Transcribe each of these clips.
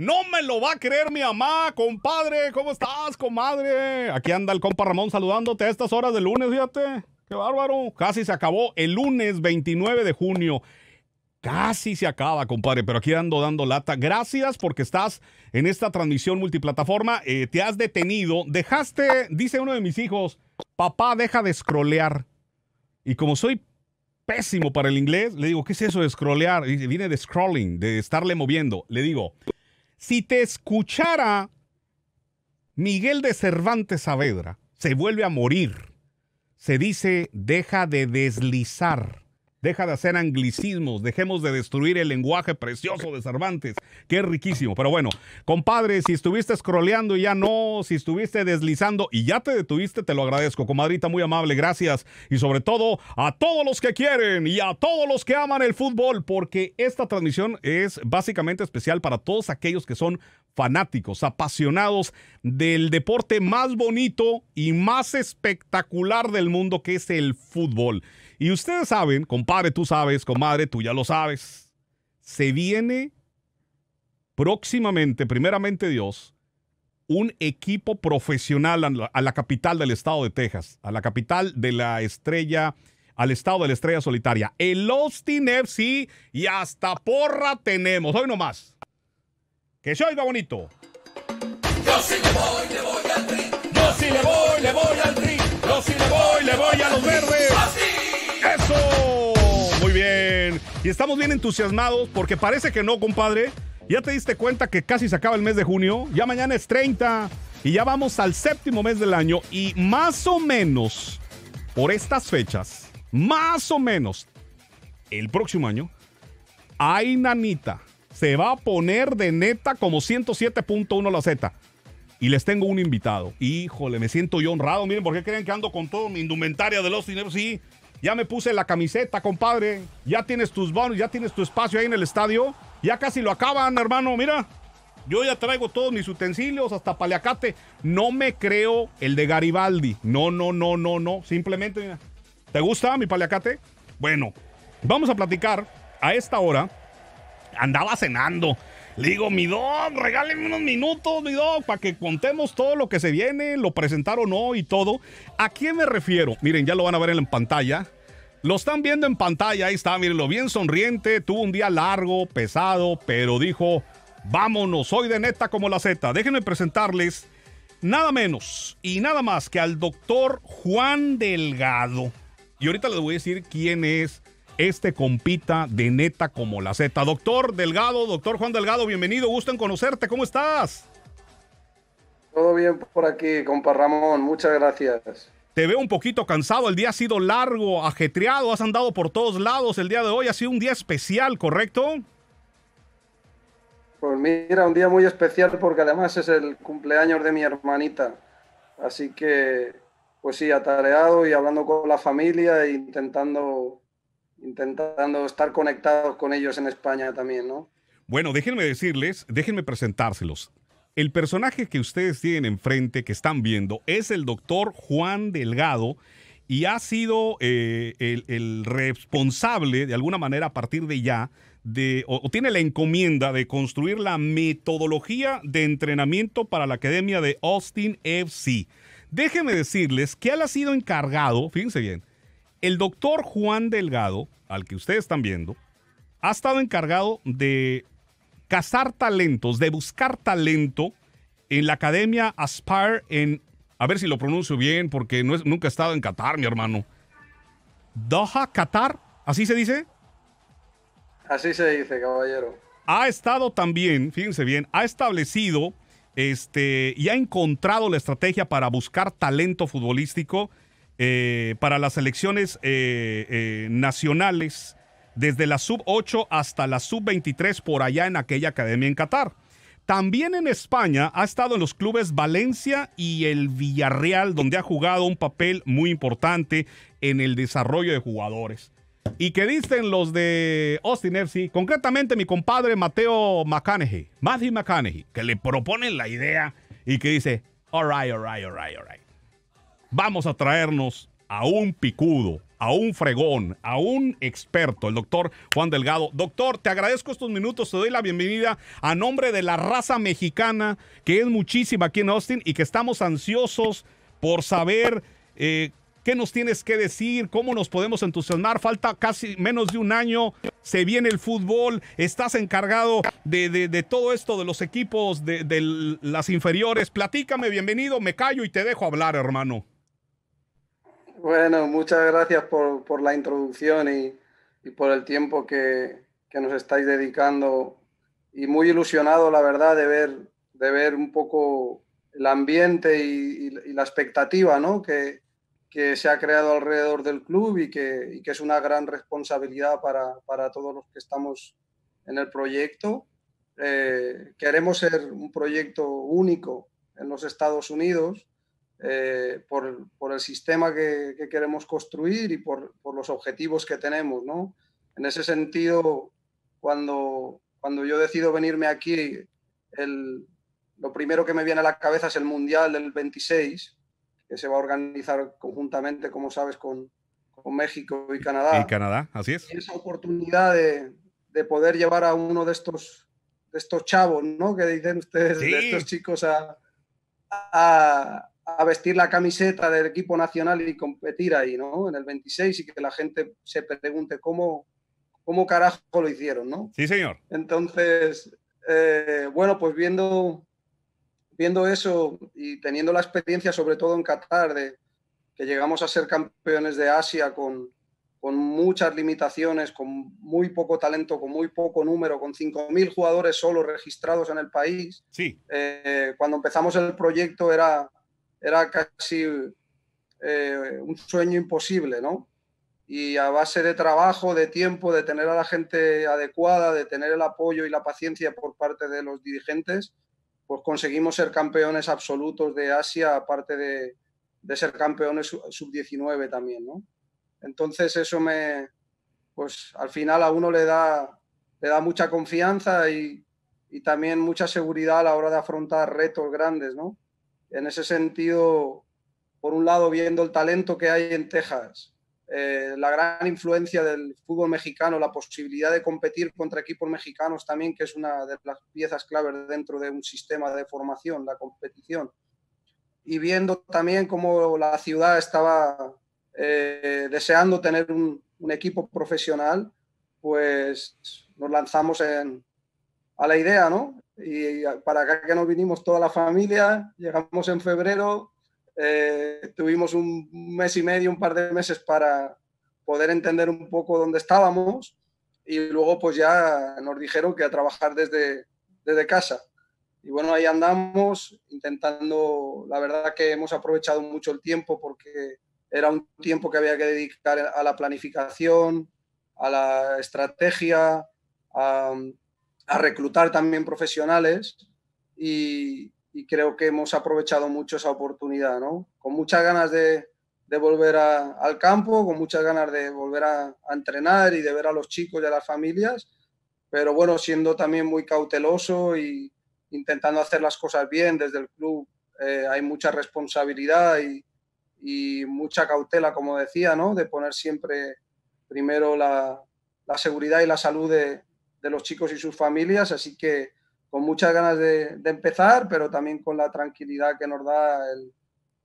No me lo va a creer mi mamá, compadre. ¿Cómo estás, comadre? Aquí anda el compa Ramón saludándote a estas horas del lunes, fíjate. Qué bárbaro. Casi se acabó el lunes 29 de junio. Casi se acaba, compadre, pero aquí ando dando lata. Gracias porque estás en esta transmisión multiplataforma. Eh, te has detenido. Dejaste, dice uno de mis hijos, papá, deja de scrollear. Y como soy pésimo para el inglés, le digo, ¿qué es eso de scrollear? Y viene de scrolling, de estarle moviendo. Le digo, si te escuchara Miguel de Cervantes Saavedra, se vuelve a morir. Se dice, deja de deslizar. Deja de hacer anglicismos, dejemos de destruir el lenguaje precioso de Cervantes, que es riquísimo. Pero bueno, compadre, si estuviste scrolleando y ya no, si estuviste deslizando y ya te detuviste, te lo agradezco. Comadrita muy amable, gracias. Y sobre todo, a todos los que quieren y a todos los que aman el fútbol, porque esta transmisión es básicamente especial para todos aquellos que son fanáticos, apasionados del deporte más bonito y más espectacular del mundo que es el fútbol. Y ustedes saben, compadre, tú sabes, comadre, tú ya lo sabes. Se viene próximamente, primeramente Dios, un equipo profesional a la, capital del estado de Texas, a la capital de la estrella, al estado de la estrella solitaria, el Austin FC y hasta porra tenemos. Hoy nomás. Que se oiga bonito. Yo sí le voy, le voy Yo sí le voy. y estamos bien entusiasmados porque parece que no, compadre. Ya te diste cuenta que casi se acaba el mes de junio, ya mañana es 30 y ya vamos al séptimo mes del año y más o menos por estas fechas, más o menos el próximo año, ay nanita, se va a poner de neta como 107.1 la Z. Y les tengo un invitado. Híjole, me siento yo honrado. Miren, ¿por qué creen que ando con todo mi indumentaria de los dineros? Sí, ya me puse la camiseta, compadre. Ya tienes tus bonos, ya tienes tu espacio ahí en el estadio. Ya casi lo acaban, hermano. Mira, yo ya traigo todos mis utensilios, hasta paliacate. No me creo el de Garibaldi. No, no, no, no, no. Simplemente, mira. ¿Te gusta mi paliacate? Bueno, vamos a platicar a esta hora. Andaba cenando digo, mi dog, regáleme unos minutos, mi dog, para que contemos todo lo que se viene, lo presentaron no y todo. ¿A quién me refiero? Miren, ya lo van a ver en pantalla. Lo están viendo en pantalla, ahí está, mírenlo, bien sonriente, tuvo un día largo, pesado, pero dijo, vámonos, soy de neta como la Z. Déjenme presentarles nada menos y nada más que al doctor Juan Delgado. Y ahorita les voy a decir quién es este compita de neta como la Z. Doctor Delgado, doctor Juan Delgado, bienvenido, gusto en conocerte, ¿cómo estás? Todo bien por aquí, compa Ramón, muchas gracias. Te veo un poquito cansado, el día ha sido largo, ajetreado, has andado por todos lados el día de hoy, ha sido un día especial, ¿correcto? Pues mira, un día muy especial porque además es el cumpleaños de mi hermanita. Así que, pues sí, atareado y hablando con la familia e intentando intentando estar conectados con ellos en España también, ¿no? Bueno, déjenme decirles, déjenme presentárselos. El personaje que ustedes tienen enfrente, que están viendo, es el doctor Juan Delgado y ha sido eh, el, responsable, de alguna manera, a partir de ya, de, o, o, tiene la encomienda de construir la metodología de entrenamiento para la Academia de Austin FC. Déjenme decirles que él ha sido encargado, fíjense bien, el doctor Juan Delgado, al que ustedes están viendo, ha estado encargado de cazar talentos, de buscar talento en la academia Aspire en, a ver si lo pronuncio bien, porque nunca he estado en Qatar, mi hermano. Doha, Qatar, ¿así se dice? Así se dice, caballero. Ha estado también, fíjense bien, ha establecido este, y ha encontrado la estrategia para buscar talento futbolístico eh, para las elecciones eh, eh, nacionales desde la sub 8 hasta la sub 23 por allá en aquella academia en Qatar. También en España ha estado en los clubes Valencia y el Villarreal, donde ha jugado un papel muy importante en el desarrollo de jugadores. ¿Y que dicen los de Austin FC? Concretamente mi compadre Mateo McConaughey, Matthew McConaughey, que le proponen la idea y que dice, all right, all right, all right, all right. Vamos a traernos a un picudo, a un fregón, a un experto, el doctor Juan Delgado. Doctor, te agradezco estos minutos, te doy la bienvenida a nombre de la raza mexicana, que es muchísima aquí en Austin y que estamos ansiosos por saber eh, qué nos tienes que decir, cómo nos podemos entusiasmar. Falta casi menos de un año, se viene el fútbol, estás encargado de, todo esto, de los equipos, de las inferiores. Platícame, bienvenido, me callo y te dejo hablar, hermano. Bueno, muchas gracias por, la introducción y, por el tiempo que, nos estáis dedicando. Y muy ilusionado, la verdad, de ver, de ver un poco el ambiente y, la expectativa ¿no? que, se ha creado alrededor del club y que, es una gran responsabilidad para, todos los que estamos en el proyecto. Eh, queremos ser un proyecto único en los Estados Unidos eh, por, el sistema que, queremos construir y por, los objetivos que tenemos. ¿no? En ese sentido, cuando, cuando yo decido venirme aquí, lo primero que me viene a la cabeza es el Mundial del 26, que se va a organizar conjuntamente, como sabes, con, con México y Canadá. Y Canadá, así es. Y esa oportunidad de, de, poder llevar a uno de estos, estos chavos, ¿no? Que dicen ustedes, de estos chicos a, a, vestir la camiseta del equipo nacional y competir ahí, ¿no? En el 26 y que la gente se pregunte cómo, cómo carajo lo hicieron, ¿no? Sí, señor. Entonces, eh, bueno, pues viendo, viendo eso y teniendo la experiencia, sobre todo en Qatar, de que llegamos a ser campeones de Asia con, muchas limitaciones, con muy poco talento, con muy poco número, con 5.000 jugadores solo registrados en el país. Sí. Eh, cuando empezamos el proyecto era era casi eh, un sueño imposible, ¿no? Y a base de trabajo, de tiempo, de tener a la gente adecuada, de tener el apoyo y la paciencia por parte de los dirigentes, pues conseguimos ser campeones absolutos de Asia, aparte de, ser campeones sub-19 también, ¿no? Entonces eso me, pues al final a uno le da, le da mucha confianza y también mucha seguridad a la hora de afrontar retos grandes, ¿no? En ese sentido, por un lado, viendo el talento que hay en Texas, eh, la gran influencia del fútbol mexicano, la posibilidad de competir contra equipos mexicanos también, que es una de las piezas claves dentro de un sistema de formación, la competición. Y viendo también cómo la ciudad estaba eh, deseando tener un, equipo profesional, pues nos lanzamos a la idea, ¿no? y ah, para acá que nos vinimos toda la familia, llegamos en febrero, eh, tuvimos un mes y medio, un par de meses para poder entender un poco dónde estábamos y luego pues ya nos dijeron que a trabajar desde, desde casa. Y bueno, ahí andamos intentando, la verdad que hemos aprovechado mucho el tiempo porque era un tiempo que había que dedicar a la planificación, a la estrategia, a, a reclutar también profesionales y, creo que hemos aprovechado mucho esa oportunidad, ¿no? Con muchas ganas de, volver al campo, con muchas ganas de volver a, entrenar y de ver a los chicos y a las familias, pero bueno, siendo también muy cauteloso y intentando hacer las cosas bien desde el club, eh, hay mucha responsabilidad y, mucha cautela, como decía, ¿no? De poner siempre primero la, la seguridad y la salud de, de los chicos y sus familias, así que con muchas ganas de, empezar, pero también con la tranquilidad que nos da el,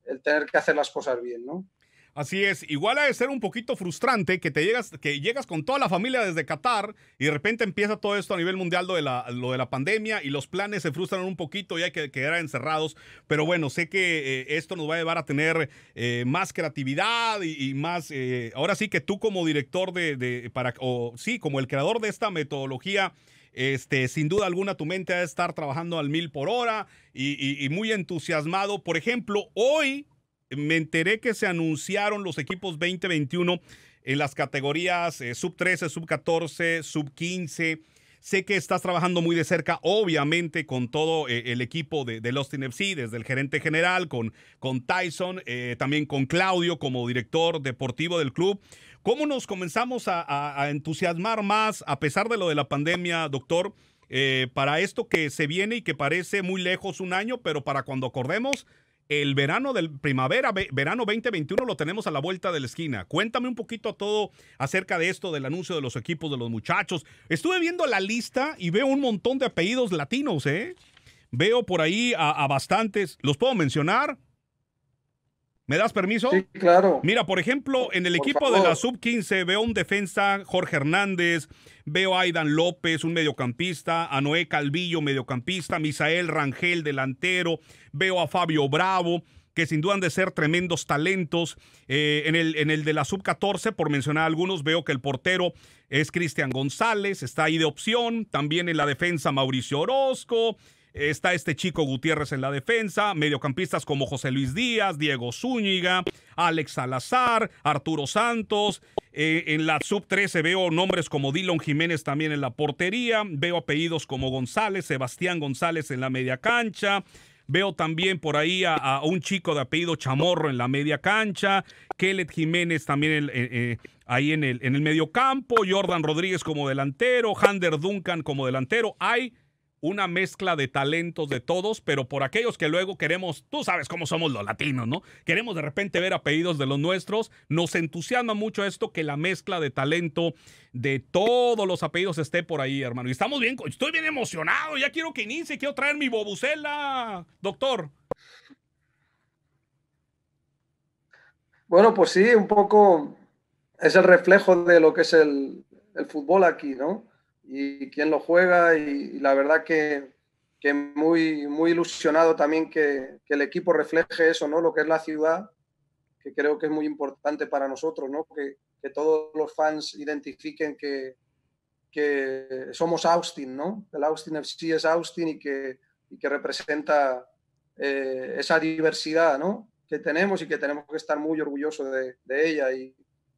el tener que hacer las cosas bien, ¿no? Así es, igual ha de ser un poquito frustrante que te llegas, que llegas con toda la familia desde Qatar y de repente empieza todo esto a nivel mundial lo de la, lo de la pandemia y los planes se frustran un poquito y hay que quedar encerrados. Pero bueno, sé que eh, esto nos va a llevar a tener eh, más creatividad y, más. Eh, ahora sí que tú como director de, para o sí como el creador de esta metodología. Este, sin duda alguna, tu mente ha de estar trabajando al mil por hora y muy entusiasmado. Por ejemplo, hoy me enteré que se anunciaron los equipos 2021 en las categorías eh, sub 13, sub 14, sub 15. Sé que estás trabajando muy de cerca, obviamente, con todo eh, el equipo de, los Lost FC, desde el gerente general, con, con Tyson, eh, también con Claudio como director deportivo del club. ¿Cómo nos comenzamos a, a entusiasmar más, a pesar de lo de la pandemia, doctor, para esto que se viene y que parece muy lejos un año, pero para cuando acordemos, el verano del primavera, verano 2021 lo tenemos a la vuelta de la esquina. Cuéntame un poquito todo acerca de esto, del anuncio de los equipos de los muchachos. Estuve viendo la lista y veo un montón de apellidos latinos, ¿eh? Veo por ahí a, a bastantes. ¿Los puedo mencionar? ¿Me das permiso? Sí, claro. Mira, por ejemplo, en el equipo de la sub-15 veo un defensa, Jorge Hernández, veo a Aidan López, un mediocampista, a Noé Calvillo, mediocampista, Misael Rangel, delantero, veo a Fabio Bravo, que sin duda han de ser tremendos talentos. Eh, en, el, en el de la sub-14, por mencionar algunos, veo que el portero es Cristian González, está ahí de opción, también en la defensa Mauricio Orozco, Está este chico Gutiérrez en la defensa, mediocampistas como José Luis Díaz, Diego Zúñiga, Alex Salazar, Arturo Santos. Eh, en la sub-13 veo nombres como Dillon Jiménez también en la portería, veo apellidos como González, Sebastián González en la media cancha. Veo también por ahí a, un chico de apellido Chamorro en la media cancha, Kelet Jiménez también eh, eh, ahí en el, en el Jordan Rodríguez como delantero, Hander Duncan como delantero. Hay una mezcla de talentos de todos, pero por aquellos que luego queremos, tú sabes cómo somos los latinos, ¿no? Queremos de repente ver apellidos de los nuestros. Nos entusiasma mucho esto que la mezcla de talento de todos los apellidos esté por ahí, hermano. Y estamos bien, estoy bien emocionado, ya quiero que inicie, quiero traer mi bobucela, doctor. Bueno, pues sí, un poco es el reflejo de lo que es el, el fútbol aquí, ¿no? y quién lo juega y, la verdad que, que, muy, muy ilusionado también que, que, el equipo refleje eso, ¿no? Lo que es la ciudad, que creo que es muy importante para nosotros, ¿no? Que, todos los fans identifiquen que, que somos Austin, ¿no? El Austin FC es Austin y que, y que representa eh, esa diversidad, ¿no? Que tenemos y que tenemos que estar muy orgullosos de, ella y,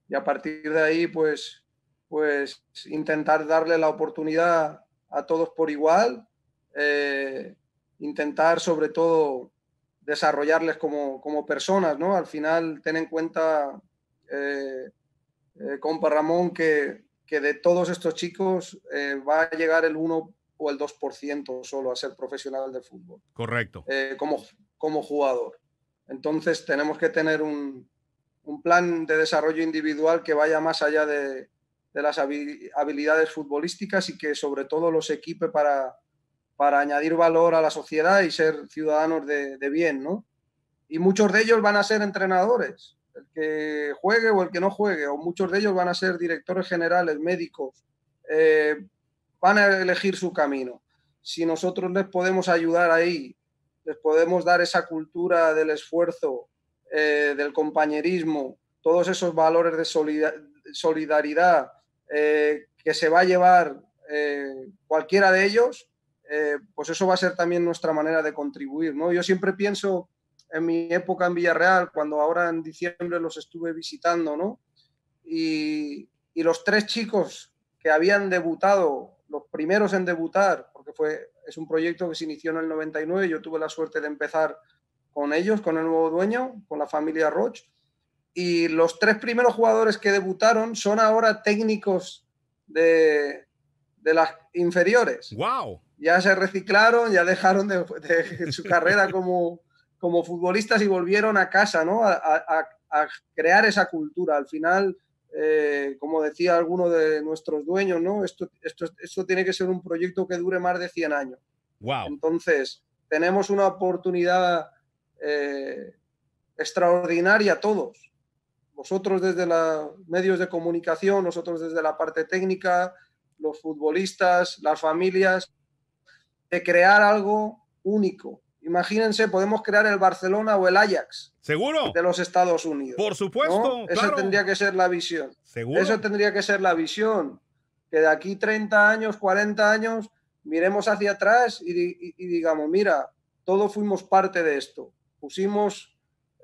y, a partir de ahí, pues pues intentar darle la oportunidad a todos por igual, eh, intentar sobre todo desarrollarles como, personas, ¿no? Al final, ten en cuenta, eh, eh, compa Ramón, que, que, de todos estos chicos va a llegar el 1 o el 2% solo a ser profesional de fútbol. Correcto. como, como jugador. Entonces, tenemos que tener un plan de desarrollo individual que vaya más allá de, de las habilidades futbolísticas y que sobre todo los equipe para, para añadir valor a la sociedad y ser ciudadanos de, bien, ¿no? Y muchos de ellos van a ser entrenadores, el que juegue o el que no juegue, o muchos de ellos van a ser directores generales, médicos, eh, van a elegir su camino. Si nosotros les podemos ayudar ahí, les podemos dar esa cultura del esfuerzo, eh, del compañerismo, todos esos valores de solidaridad, eh, que se va a llevar eh, cualquiera de ellos, eh, pues eso va a ser también nuestra manera de contribuir. ¿no? Yo siempre pienso en mi época en Villarreal, cuando ahora en diciembre los estuve visitando, y, los tres chicos que habían debutado, los primeros en debutar, porque fue, es un proyecto que se inició en el 99, yo tuve la suerte de empezar con ellos, con el nuevo dueño, con la familia Roche y los tres primeros jugadores que debutaron son ahora técnicos de, las inferiores. ¡Wow! Ya se reciclaron, ya dejaron de, su carrera como, como futbolistas y volvieron a casa, ¿no? A, crear esa cultura. Al final, eh, como decía alguno de nuestros dueños, ¿no? Esto, esto, esto tiene que ser un proyecto que dure más de 100 años. ¡Wow! Entonces, tenemos una oportunidad eh, extraordinaria todos nosotros desde los medios de comunicación, nosotros desde la parte técnica, los futbolistas, las familias, de crear algo único. Imagínense, podemos crear el Barcelona o el Ajax. Seguro. De los Estados Unidos. Por supuesto. Esa tendría que ser la visión. Seguro. Esa tendría que ser la visión. Que de aquí 30 años, 40 años, miremos hacia atrás y digamos, mira, todos fuimos parte de esto. Pusimos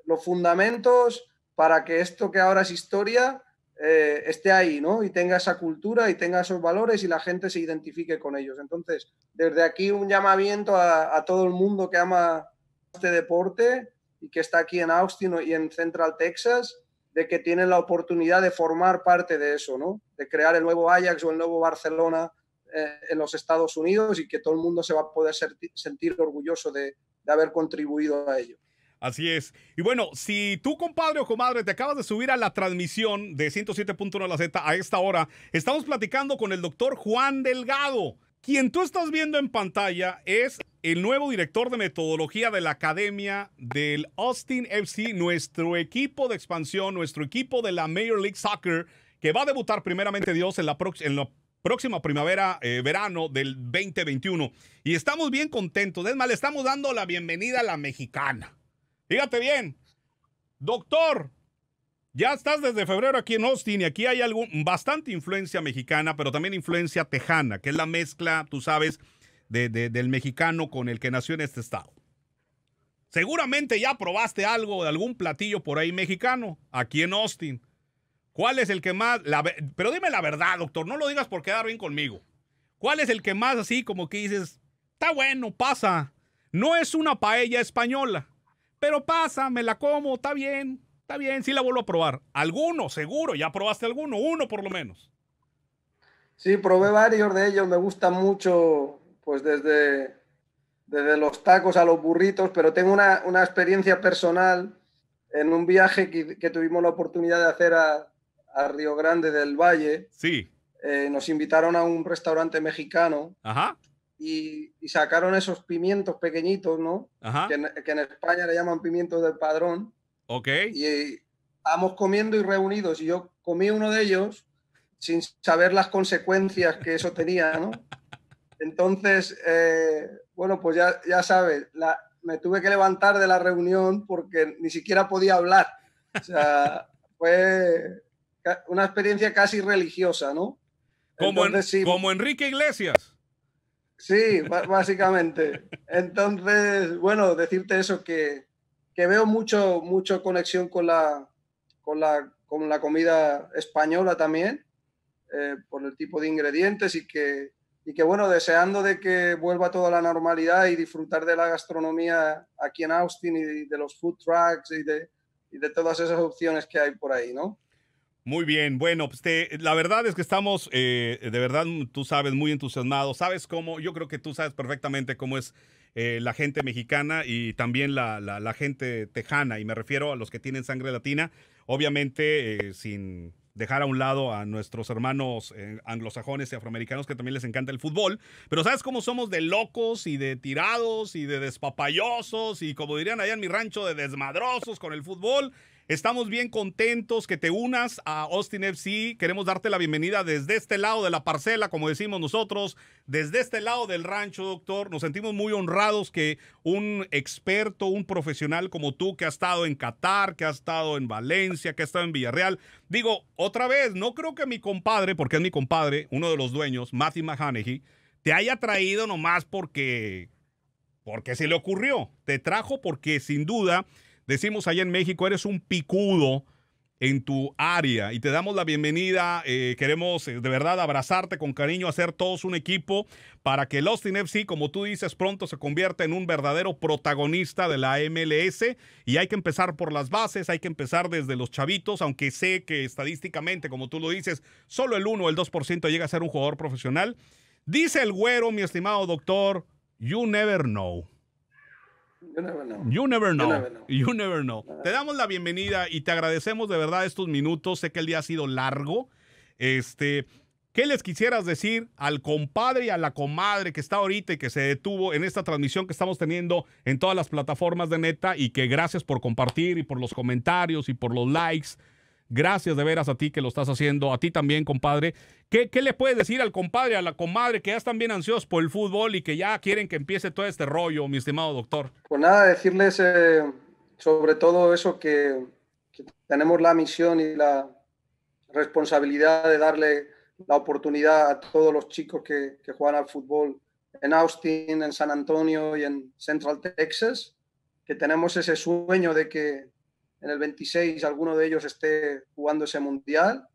los fundamentos, para que esto que ahora es historia eh, esté ahí, ¿no? Y tenga esa cultura y tenga esos valores y la gente se identifique con ellos. Entonces, desde aquí un llamamiento a, todo el mundo que ama este deporte y que está aquí en Austin y en Central Texas, de que tienen la oportunidad de formar parte de eso, ¿no? De crear el nuevo Ajax o el nuevo Barcelona eh, en los Estados Unidos y que todo el mundo se va a poder sentir orgulloso de haber contribuido a ello. Así es. Y bueno, si tú, compadre o comadre, te acabas de subir a la transmisión de 107.1 La Z a esta hora, estamos platicando con el doctor Juan Delgado. Quien tú estás viendo en pantalla es el nuevo director de metodología de la Academia del Austin FC, nuestro equipo de expansión, nuestro equipo de la Major League Soccer, que va a debutar primeramente Dios en la, próxima primavera, eh, verano del 2021. Y estamos bien contentos. Es más, le estamos dando la bienvenida a la mexicana. Fíjate bien, doctor, ya estás desde febrero aquí en Austin y aquí hay bastante influencia mexicana, pero también influencia tejana, que es la mezcla, tú sabes, de, del mexicano con el que nació en este estado. Seguramente ya probaste algo de algún platillo por ahí mexicano, aquí en Austin. ¿Cuál es el que más... pero dime la verdad, doctor, no lo digas por quedar bien conmigo. ¿Cuál es el que más así como que dices, está bueno, pasa? No es una paella española, pero pasa, me la como, está bien, está bien, sí la vuelvo a probar. Alguno, seguro, ya probaste alguno, uno por lo menos. Sí, probé varios de ellos, me gusta mucho, pues desde, desde los tacos a los burritos, pero tengo una, experiencia personal en un viaje que, tuvimos la oportunidad de hacer a, a Río Grande del Valle. Sí. Eh, nos invitaron a un restaurante mexicano. Ajá y, sacaron esos pimientos pequeñitos, ¿no? Que, en, España le llaman pimientos del padrón. Ok. Y, vamos comiendo y reunidos y yo comí uno de ellos sin saber las consecuencias que eso tenía, ¿no? Entonces, eh, bueno, pues ya, ya sabes, la, me tuve que levantar de la reunión porque ni siquiera podía hablar. O sea, fue una experiencia casi religiosa, ¿no? Como, como Enrique Iglesias. Sí, básicamente. Entonces, bueno, decirte eso, que, que veo mucho, mucho conexión con la, con la, con la comida española también, eh, por el tipo de ingredientes y que, y que, bueno, deseando de que vuelva toda la normalidad y disfrutar de la gastronomía aquí en Austin y de los food trucks y de, y de todas esas opciones que hay por ahí, ¿no? Muy bien, bueno, pues la verdad es que estamos, eh, de verdad, tú sabes, muy entusiasmados. Sabes cómo, yo creo que tú sabes perfectamente cómo es eh, la gente mexicana y también la, la, gente tejana, y me refiero a los que tienen sangre latina, obviamente eh, sin dejar a un lado a nuestros hermanos anglosajones y afroamericanos que también les encanta el fútbol, pero sabes cómo somos de locos y de tirados y de despapallosos y como dirían allá en mi rancho, de desmadrosos con el fútbol Estamos bien contentos que te unas a Austin FC. Queremos darte la bienvenida desde este lado de la parcela, como decimos nosotros, desde este lado del rancho, doctor. Nos sentimos muy honrados que un experto, un profesional como tú, que ha estado en Qatar, que ha estado en Valencia, que ha estado en Villarreal. Digo, otra vez, no creo que mi compadre, porque es mi compadre, uno de los dueños, Matthew McHaney, te haya traído nomás porque, porque se le ocurrió. Te trajo porque sin duda decimos allá en México, eres un picudo en tu área y te damos la bienvenida. Eh, queremos eh, de verdad abrazarte con cariño, hacer todos un equipo para que el Austin FC, como tú dices, pronto se convierta en un verdadero protagonista de la MLS y hay que empezar por las bases, hay que empezar desde los chavitos, aunque sé que estadísticamente, como tú lo dices, solo el 1 o el 2% llega a ser un jugador profesional. Dice el güero, mi estimado doctor, you never know. You never know. You never know. Ah. Te damos la bienvenida y te agradecemos de verdad estos minutos. Sé que el día ha sido largo. Este, ¿qué les quisieras decir al compadre y a la comadre que está ahorita y que se detuvo en esta transmisión que estamos teniendo en todas las plataformas de neta y que gracias por compartir y por los comentarios y por los likes Gracias de veras a ti que lo estás haciendo, a ti también, compadre. ¿Qué, ¿Qué, le puedes decir al compadre, a la comadre que ya están bien ansiosos por el fútbol y que ya quieren que empiece todo este rollo, mi estimado doctor? Pues nada, decirles eh, sobre todo eso que, tenemos la misión y la responsabilidad de darle la oportunidad a todos los chicos que, que juegan al fútbol en Austin, en San Antonio y en Central Texas, que tenemos ese sueño de que en el 26 alguno de ellos esté jugando ese mundial,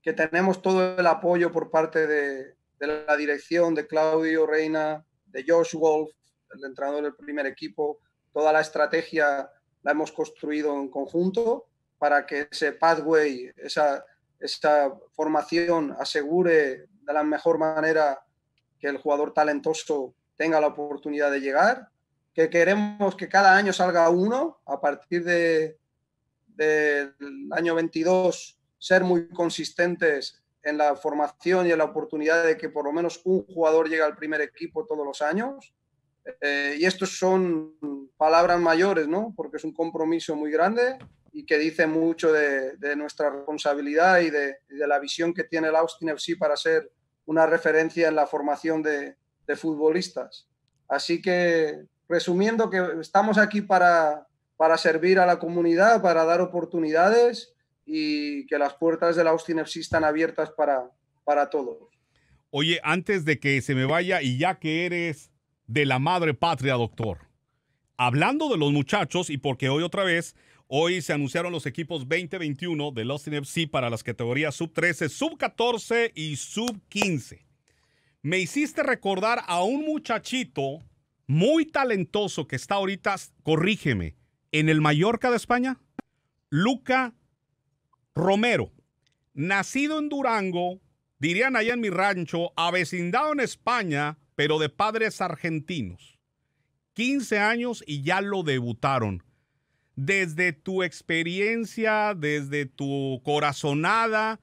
que tenemos todo el apoyo por parte de, la dirección, de Claudio Reina, de Josh Wolf, el entrenador del primer equipo, toda la estrategia la hemos construido en conjunto para que ese pathway, esa, esa formación asegure de la mejor manera que el jugador talentoso tenga la oportunidad de llegar, que queremos que cada año salga uno a partir de, del año 22, ser muy consistentes en la formación y en la oportunidad de que por lo menos un jugador llegue al primer equipo todos los años. Eh, y estos son palabras mayores, ¿no? Porque es un compromiso muy grande y que dice mucho de, nuestra responsabilidad y de, la visión que tiene el Austin FC para ser una referencia en la formación de, de futbolistas. Así que, resumiendo que estamos aquí para, para servir a la comunidad, para dar oportunidades y que las puertas de la Austin FC están abiertas para, para todos. Oye, antes de que se me vaya y ya que eres de la madre patria, doctor, hablando de los muchachos y porque hoy otra vez, hoy se anunciaron los equipos 2021 de Austin FC para las categorías sub 13, sub 14 y sub 15. Me hiciste recordar a un muchachito muy talentoso que está ahorita, corrígeme, en el Mallorca de España, Luca Romero, nacido en Durango, dirían allá en mi rancho, avecindado en España, pero de padres argentinos. 15 años y ya lo debutaron. Desde tu experiencia, desde tu corazonada,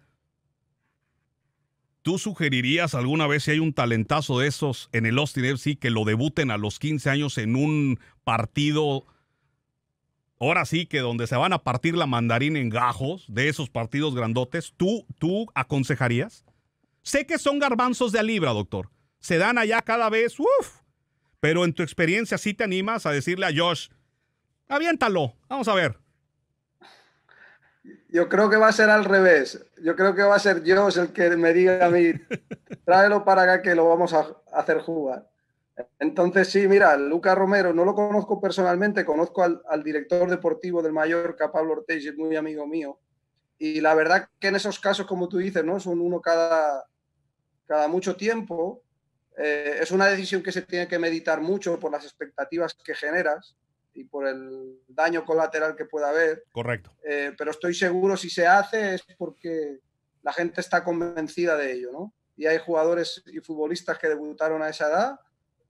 ¿Tú sugerirías alguna vez si hay un talentazo de esos en el Austin FC que lo debuten a los 15 años en un partido ahora sí que donde se van a partir la mandarina en gajos de esos partidos grandotes, ¿tú, tú aconsejarías? Sé que son garbanzos de a libra, doctor. Se dan allá cada vez, uff. Pero en tu experiencia, ¿sí te animas a decirle a Josh, aviéntalo, vamos a ver? Yo creo que va a ser al revés. Yo creo que va a ser Josh el que me diga a mí, tráelo para acá que lo vamos a hacer jugar. Entonces, sí, mira, Luca Romero, no lo conozco personalmente, conozco al, director deportivo del Mallorca, Pablo Ortega, es muy amigo mío. Y la verdad que en esos casos, como tú dices, ¿no? Son uno cada, mucho tiempo. Eh, es una decisión que se tiene que meditar mucho por las expectativas que generas y por el daño colateral que pueda haber. Correcto. Eh, pero estoy seguro si se hace es porque la gente está convencida de ello, Y hay jugadores y futbolistas que debutaron a esa edad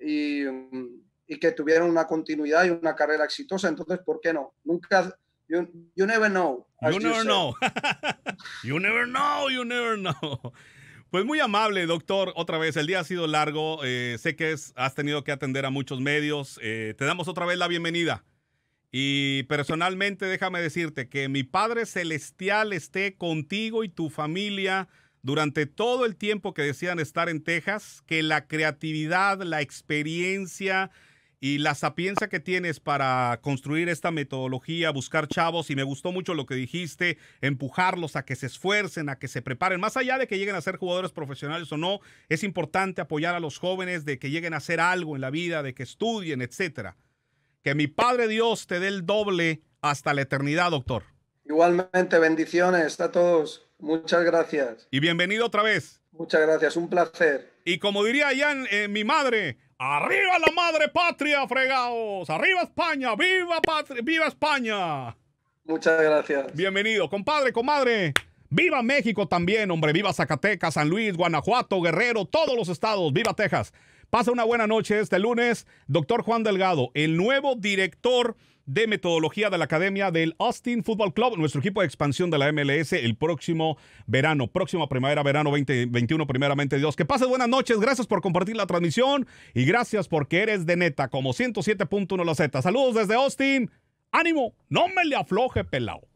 Mm, y, que tuvieron una continuidad y una carrera exitosa. Entonces, ¿por qué no? Nunca, you, never know. You never know. you never know, you never know. Pues muy amable, doctor. Otra vez, el día ha sido largo. Eh, sé que has tenido que atender a muchos medios. Eh, te damos otra vez la bienvenida. Y personalmente, déjame decirte que mi Padre Celestial esté contigo y tu familia durante todo el tiempo que decían estar en Texas, que la creatividad, la experiencia y la sapiencia que tienes para construir esta metodología, buscar chavos, y me gustó mucho lo que dijiste, empujarlos a que se esfuercen, a que se preparen, más allá de que lleguen a ser jugadores profesionales o no, es importante apoyar a los jóvenes de que lleguen a hacer algo en la vida, de que estudien, etcétera. Que mi Padre Dios te dé el doble hasta la eternidad, doctor. Igualmente, bendiciones a todos. Muchas gracias. Y bienvenido otra vez. Muchas gracias, un placer. Y como diría ya mi madre, arriba la madre patria, fregados. Arriba España, viva patria, viva España. Muchas gracias. Bienvenido, compadre, comadre. Viva México también, hombre. Viva Zacatecas, San Luis, Guanajuato, Guerrero, todos los estados. Viva Texas. Pasa una buena noche este lunes. Doctor Juan Delgado, el nuevo director de metodología de la Academia del Austin Football Club, nuestro equipo de expansión de la MLS el próximo verano, próxima primavera, verano 2021, primeramente Dios. Que pases buenas noches, gracias por compartir la transmisión y gracias porque eres de neta, como 107.1 la Z. Saludos desde Austin, ánimo, no me le afloje pelao.